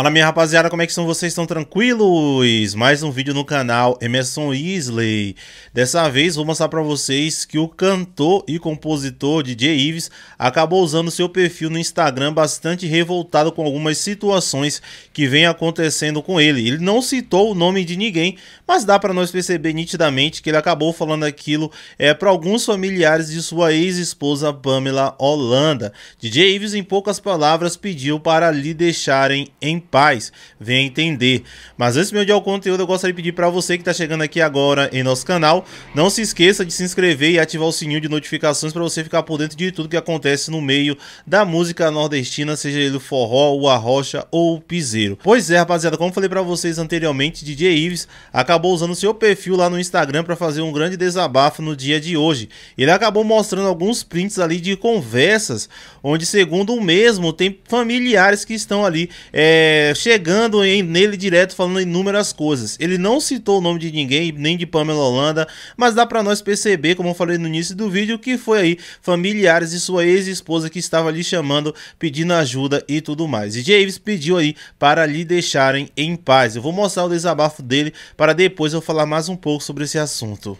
Fala minha rapaziada, como é que são vocês? Estão tranquilos? Mais um vídeo no canal Emerson Isley. Dessa vez vou mostrar para vocês que o cantor e compositor DJ Ives acabou usando seu perfil no Instagram bastante revoltado com algumas situações que vem acontecendo com ele. Ele não citou o nome de ninguém, mas dá para nós perceber nitidamente que ele acabou falando aquilo é, para alguns familiares de sua ex-esposa Pamela Holanda. DJ Ives em poucas palavras pediu para lhe deixarem em principais, venha entender. Mas antes de me odiar o conteúdo, eu gostaria de pedir para você que está chegando aqui agora em nosso canal, não se esqueça de se inscrever e ativar o sininho de notificações para você ficar por dentro de tudo que acontece no meio da música nordestina, seja ele o forró, o arrocha ou o piseiro. Pois é, rapaziada, como falei para vocês anteriormente, DJ Ives acabou usando seu perfil lá no Instagram para fazer um grande desabafo no dia de hoje. Ele acabou mostrando alguns prints ali de conversas, onde segundo o mesmo, tem familiares que estão ali é, chegando em, nele direto falando inúmeras coisas. Ele não citou o nome de ninguém, nem de Pamela Holanda, mas dá para nós perceber, como eu falei no início do vídeo, que foi aí familiares de sua ex-esposa que estava lhe chamando, pedindo ajuda e tudo mais. E James pediu aí para lhe deixarem em paz. Eu vou mostrar o desabafo dele para depois eu falar mais um pouco sobre esse assunto.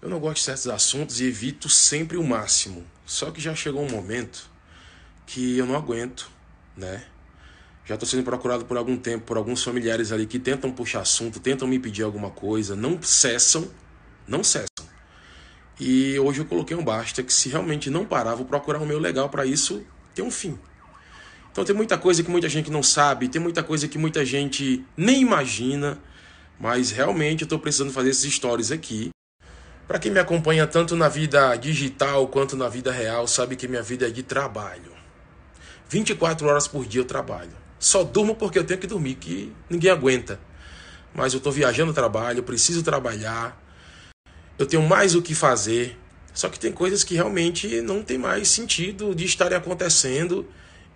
Eu não gosto de certos assuntos e evito sempre o máximo. Só que já chegou um momento que eu não aguento, né? Já estou sendo procurado por algum tempo por alguns familiares ali que tentam puxar assunto, tentam me pedir alguma coisa, não cessam, não cessam. E hoje eu coloquei um basta que se realmente não parar, vou procurar um meio legal para isso ter um fim. Então tem muita coisa que muita gente não sabe, tem muita coisa que muita gente nem imagina, mas realmente eu estou precisando fazer esses stories aqui. Para quem me acompanha tanto na vida digital quanto na vida real, sabe que minha vida é de trabalho. 24 horas por dia eu trabalho. Só durmo porque eu tenho que dormir, que ninguém aguenta. Mas eu estou viajando no trabalho, preciso trabalhar, eu tenho mais o que fazer. Só que tem coisas que realmente não tem mais sentido de estarem acontecendo.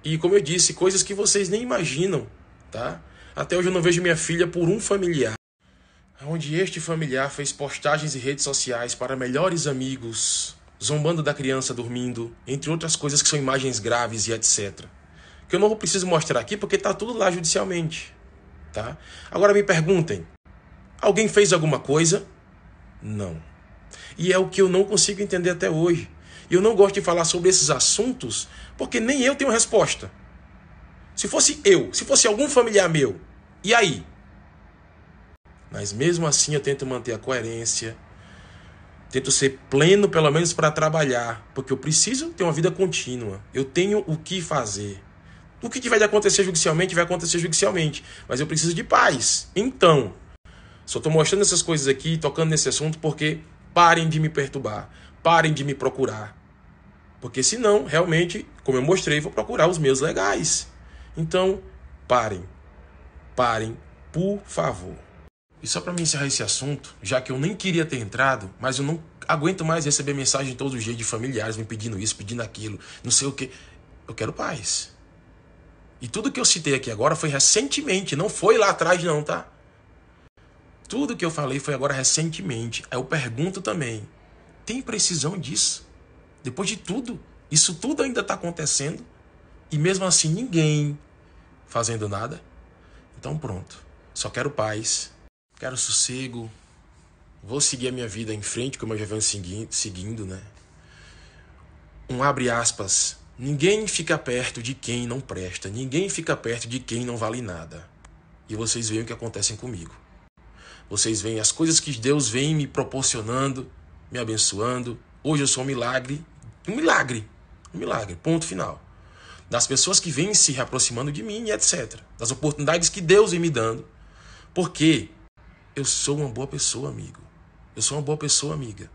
E como eu disse, coisas que vocês nem imaginam, tá? Até hoje eu não vejo minha filha por um familiar. Onde este familiar fez postagens em redes sociais para melhores amigos, zombando da criança dormindo, entre outras coisas que são imagens graves e etc que eu não preciso mostrar aqui porque está tudo lá judicialmente. Tá? Agora me perguntem: alguém fez alguma coisa? Não. E é o que eu não consigo entender até hoje. E eu não gosto de falar sobre esses assuntos porque nem eu tenho resposta. Se fosse eu, se fosse algum familiar meu, e aí? Mas mesmo assim eu tento manter a coerência, tento ser pleno pelo menos para trabalhar, porque eu preciso ter uma vida contínua. Eu tenho o que fazer. O que vai acontecer judicialmente, vai acontecer judicialmente. Mas eu preciso de paz. Então, só estou mostrando essas coisas aqui, tocando nesse assunto, porque parem de me perturbar, parem de me procurar. Porque senão, realmente, como eu mostrei, vou procurar os meus legais. Então, parem. Parem, por favor. E só para me encerrar esse assunto, já que eu nem queria ter entrado, mas eu não aguento mais receber mensagem todos os dias de familiares me pedindo isso, pedindo aquilo, não sei o que. Eu quero paz. E tudo que eu citei aqui agora foi recentemente, não foi lá atrás não, tá? Tudo que eu falei foi agora recentemente. Aí eu pergunto também, tem precisão disso? Depois de tudo, isso tudo ainda está acontecendo e mesmo assim ninguém fazendo nada? Então pronto, só quero paz, quero sossego, vou seguir a minha vida em frente como eu já venho seguindo, né? Um abre aspas Ninguém fica perto de quem não presta, ninguém fica perto de quem não vale nada. E vocês veem o que acontece comigo. Vocês veem as coisas que Deus vem me proporcionando, me abençoando. Hoje eu sou um milagre, um milagre, um milagre, ponto final. Das pessoas que vêm se aproximando de mim, etc. Das oportunidades que Deus vem me dando. Porque eu sou uma boa pessoa, amigo. Eu sou uma boa pessoa, amiga.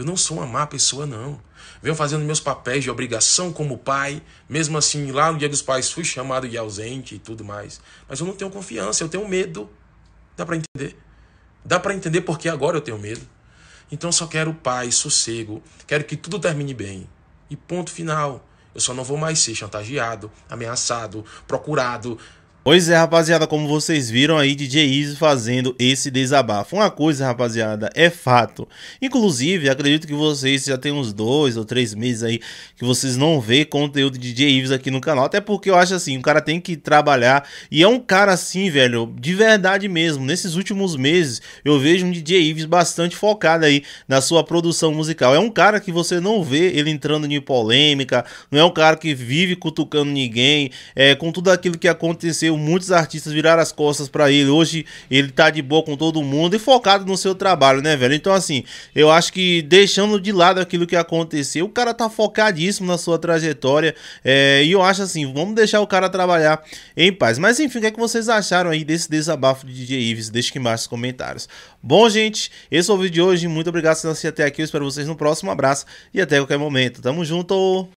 Eu não sou uma má pessoa, não. Venho fazendo meus papéis de obrigação como pai. Mesmo assim, lá no Dia dos Pais fui chamado de ausente e tudo mais. Mas eu não tenho confiança, eu tenho medo. Dá para entender? Dá para entender porque agora eu tenho medo. Então só quero paz, sossego, quero que tudo termine bem. E ponto final. Eu só não vou mais ser chantageado, ameaçado, procurado, Pois é, rapaziada, como vocês viram aí, DJ Izzy fazendo esse desabafo. Uma coisa, rapaziada, é fato. Inclusive, acredito que vocês já tem uns dois ou três meses aí que vocês não vê conteúdo de DJ Ives aqui no canal. Até porque eu acho assim, o cara tem que trabalhar. E é um cara assim, velho, de verdade mesmo. Nesses últimos meses, eu vejo um DJ Ives bastante focado aí na sua produção musical. É um cara que você não vê ele entrando em polêmica, não é um cara que vive cutucando ninguém, é, com tudo aquilo que aconteceu muitos artistas viraram as costas para ele. Hoje ele tá de boa com todo mundo e focado no seu trabalho, né, velho? Então, assim, eu acho que deixando de lado aquilo que aconteceu, o cara tá focadíssimo na sua trajetória. É, e eu acho assim, vamos deixar o cara trabalhar em paz. Mas enfim, o que, é que vocês acharam aí desse desabafo de DJ Ives? Deixa aqui embaixo nos comentários. Bom, gente, esse foi o vídeo de hoje. Muito obrigado por assistir até aqui. Eu espero vocês no próximo. Um abraço e até qualquer momento. Tamo junto!